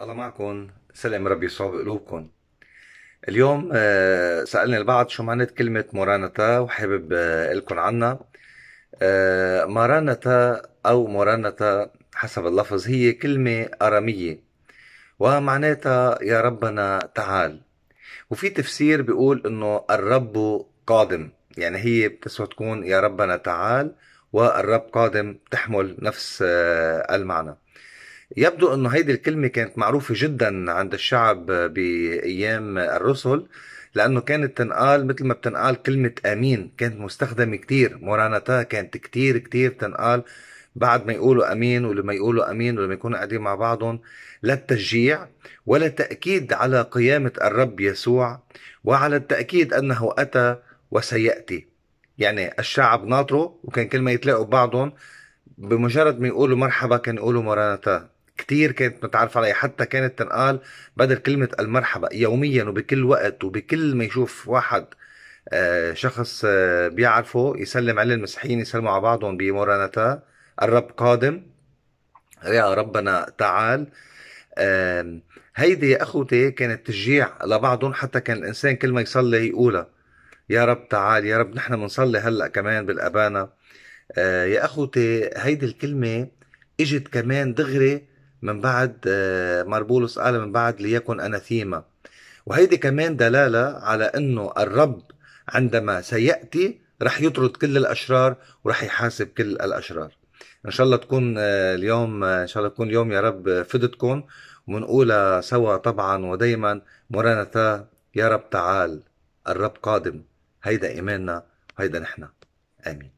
الله معكم سلام ربي يصاب قلوبكم اليوم آه، سألني البعض شو معنات كلمة مورانتا وحابب لكم آه، عنها آه، مرانة أو مورانتا حسب اللفظ هي كلمة أرامية ومعناتها يا ربنا تعال وفي تفسير بيقول انه الرب قادم يعني هي بتسوى تكون يا ربنا تعال والرب قادم تحمل نفس المعنى يبدو أن هذه الكلمة كانت معروفة جدا عند الشعب بأيام الرسل لأنه كانت تنقال مثل ما بتنقال كلمة أمين كانت مستخدمة كتير مرانتا كانت كتير كتير تنقال بعد ما يقولوا امين ولما يقولوا امين ولما يكونوا قاعدين مع بعضهم لا التشجيع ولا تاكيد على قيامه الرب يسوع وعلى التاكيد انه اتى وسياتي يعني الشعب ناطره وكان كل ما يتلاقوا بعضهم بمجرد ما يقولوا مرحبا كان يقولوا مرانتا كتير كانت متعرفة عليها حتى كانت تنقال بدل كلمة المرحبا يوميا وبكل وقت وبكل ما يشوف واحد آه، شخص آه، بيعرفه يسلم عليه المسيحيين يسلموا على بعضهم بمرانتا الرب قادم يا ربنا تعال هيدي يا أخوتي كانت تشجيع لبعضهم حتى كان الإنسان كل ما يصلي يقولها يا رب تعال يا رب نحن بنصلي هلأ كمان بالأبانة آه، يا أخوتي هيدي الكلمة اجت كمان دغري من بعد آه، ماربولوس قال من بعد ليكن أناثيما وهيدي كمان دلالة على أنه الرب عندما سيأتي رح يطرد كل الأشرار ورح يحاسب كل الأشرار إن شاء الله تكون آه، اليوم آه، إن شاء الله تكون اليوم يا رب فدتكم ومنقولها سوا طبعا ودايما مرانثا يا رب تعال الرب قادم هيدا إيماننا وهيدا نحن آمين